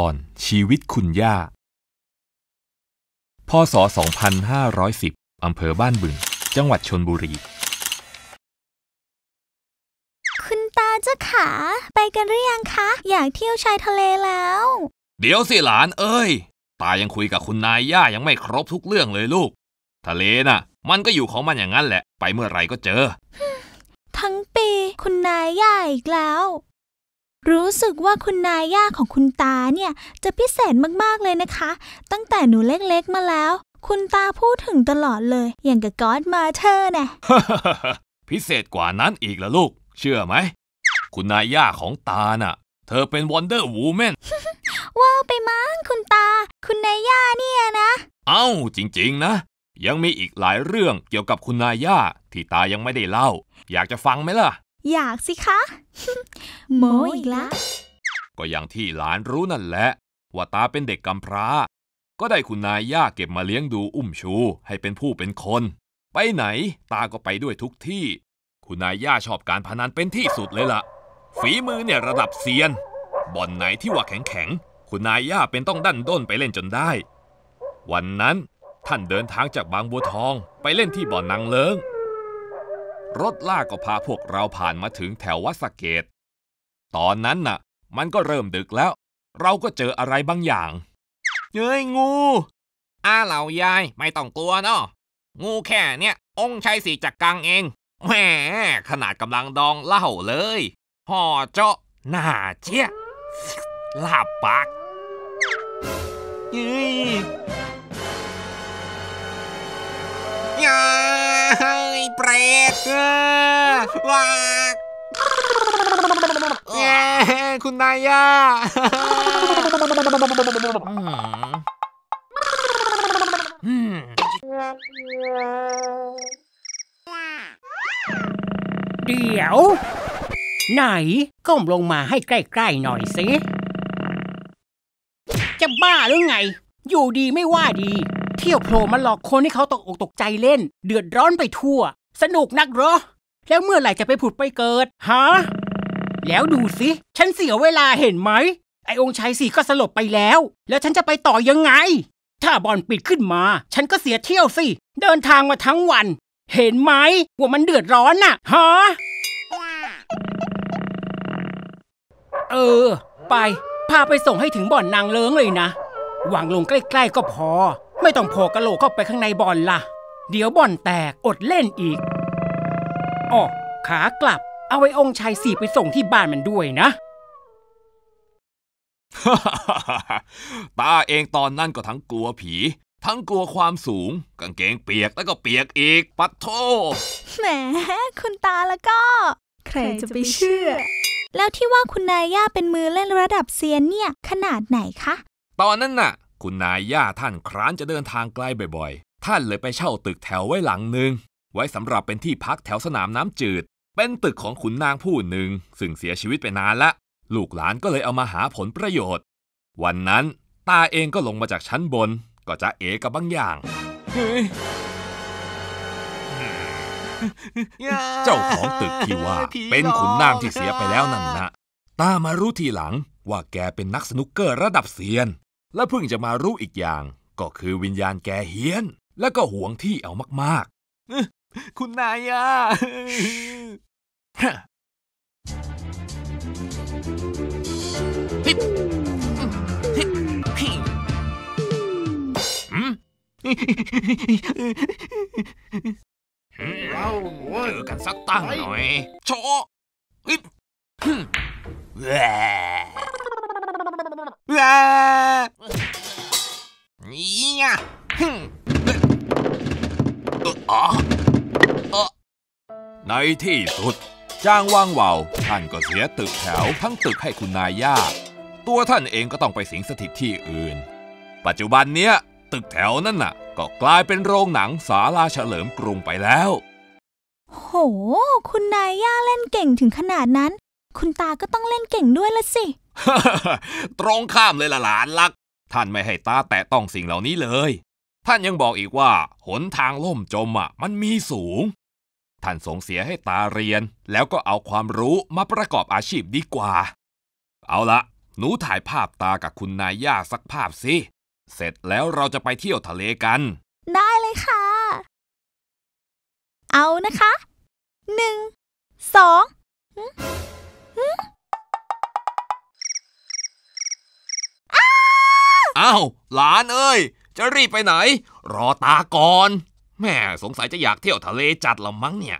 อนชีวิตคุณย่า พศ 2510อำเภอบ้านบึง จังหวัดชนบุรี คุณตาเจ้าขา ไปกันหรือยังคะ อยากเที่ยวชายทะเลแล้ว เดี๋ยวสิหลาน เอ้ย ตายังคุยกับคุณนายย่ายังไม่ครบทุกเรื่องเลยลูก ทะเลน่ะ มันก็อยู่ของมันอย่างนั้นแหละ ไปเมื่อไหร่ก็เจอ ทั้งปี คุณนายย่าอีกแล้วรู้สึกว่าคุณนายย่าของคุณตาเนี่ยจะพิเศษมากๆเลยนะคะ ตั้งแต่หนูเล็กๆมาแล้ว คุณตาพูดถึงตลอดเลย อย่างกับกอดมาเธอนีนยพิเศษกว่านั้นอีกละลูก เชื่อไหมคุณนายย่าของตาน่ะเธอเป็นวันเดอร์วูแมนว้าไปมั้งคุณตา คุณนายย่าเนี่ยนะ เอ้าจริงๆนะ ยังมีอีกหลายเรื่องเกี่ยวกับคุณนายย่าที่ตายังไม่ได้เล่า อยากจะฟังไหมล่ะอยากสิคะ โมอีกละก็อย่างที่หลานรู้นั่นแหละ ว่าตาเป็นเด็กกำพร้า ก็ได้คุณนายย่าเก็บมาเลี้ยงดูอุ้มชู ให้เป็นผู้เป็นคน ไปไหนตาก็ไปด้วยทุกที่ คุณนายย่าชอบการพนันเป็นที่สุดเลยละ่ะ ฝีมือเนี่ยระดับเซียน บ่อนไหนที่ว่าแข็งแข็งคุณนายย่าเป็นต้องดันด้นไปเล่นจนได้ วันนั้นท่านเดินทางจากบางบัวทองไปเล่นที่บ่อนนางเลิงรถลากก็พาพวกเราผ่านมาถึงแถววัดสเกต ตอนนั้นน่ะ มันก็เริ่มดึกแล้ว เราก็เจออะไรบางอย่าง เฮ้ย งูอาเหล่ายายไม่ต้องกลัวเนาะงูแค่เนี้ยองค์ชัยสีจักกังเอง แหมขนาดกำลังดองเล่าเลย ห่อเจาะหน้าเจี๊ยลาบปากเฮ้ยเปรตว้าคุณนายยะเดี๋ยวไหนก้มลงมาให้ใกล้ๆหน่อยสิ จะบ้าหรือไง อยู่ดีไม่ว่าดีเที่ยวโผล่มาหลอกคนให้เขาตกอกตกใจเล่น เดือดร้อนไปทั่ว สนุกนักหรอ แล้วเมื่อไหร่จะไปผุดไปเกิดฮะแล้วดูสิ ฉันเสียเวลาเห็นไหม ไอองค์ชายสี่ก็สลบไปแล้ว แล้วฉันจะไปต่อยังไง ถ้าบอลปิดขึ้นมา ฉันก็เสียเที่ยวสิ เดินทางมาทั้งวัน เห็นไหมว่ามันเดือดร้อนน่ะฮะเออ ไป พาไปส่งให้ถึงบ่อนนางเลิงเลยนะวางลงใกล้ ๆ ก็พอไม่ต้องโผล่กะโหลกเข้าไปข้างในบอลละ่ะ เดี๋ยวบอลแตกอดเล่นอีกอ๋อขากลับ เอาไอ้องค์ชายสี่ไปส่งที่บ้านมันด้วยนะตาเองตอนนั้นก็ทั้งกลัวผี ทั้งกลัวความสูง กางเกงเปียกแล้วก็เปียกอีกปัดโทแหมคุณตาแล้วก็ใครจะไปเชื่อ แล้วที่ว่าคุณนายย่าเป็นมือเล่นระดับเซียนเนี่ย ขนาดไหนคะตอนนั้นน่ะคุณนายย่าท่านคร้านจะเดินทางไกลบ่อยๆ ท่านเลยไปเช่าตึกแถวไว้หลังหนึ่งไว้สำหรับเป็นที่พักแถวสนามน้ำจืด เป็นตึกของขุนนางผู้หนึ่งซึ่งเสียชีวิตไปนานละ ลูกหลานก็เลยเอามาหาผลประโยชน์ วันนั้นตาเองก็ลงมาจากชั้นบน ก็จะเอกับบางอย่างเจ้าของตึกที่ว่า เป็นขุนนางที่เสียไปแล้วนั่นนะตามารู้ทีหลังว่าแกเป็นนักสนุกเกอร์ระดับเซียนและเพิ่งจะมารู้อีกอย่างก็คือวิญญาณแกเฮี้ยน และก็หวงที่เอามากๆคุณนายอ่ะเราเจอกันสักตั้งหน่อยโชอึ๊บเในที่สุด จ้างว่างวาวท่านก็เสียตึกแถวทั้งตึกให้คุณนายยาก ตัวท่านเองก็ต้องไปสิงสถิตที่อื่น ปัจจุบันเนี้ย ตึกแถวนั่นน่ะก็กลายเป็นโรงหนังศาลาเฉลิมกรุงไปแล้ว โหคุณนายย่าเล่นเก่งถึงขนาดนั้นคุณตาก็ต้องเล่นเก่งด้วยละสิตรงข้ามเลยล่ะหลานลัก ท่านไม่ให้ตาแตะต้องสิ่งเหล่านี้เลย ท่านยังบอกอีกว่าหนทางล่มจมอ่ะ มันมีสูง ท่านสงเสียให้ตาเรียน แล้วก็เอาความรู้มาประกอบอาชีพดีกว่า เอาละ หนูถ่ายภาพตากับคุณนายย่าสักภาพสิ เสร็จแล้วเราจะไปเที่ยวทะเลกัน ได้เลยค่ะ เอานะคะ หนึ่งสองอ้าว หลานเอ้ย จะรีบไปไหน รอตาก่อนแม่สงสัยจะอยากเที่ยวทะเลจัดละมั้งเนี่ย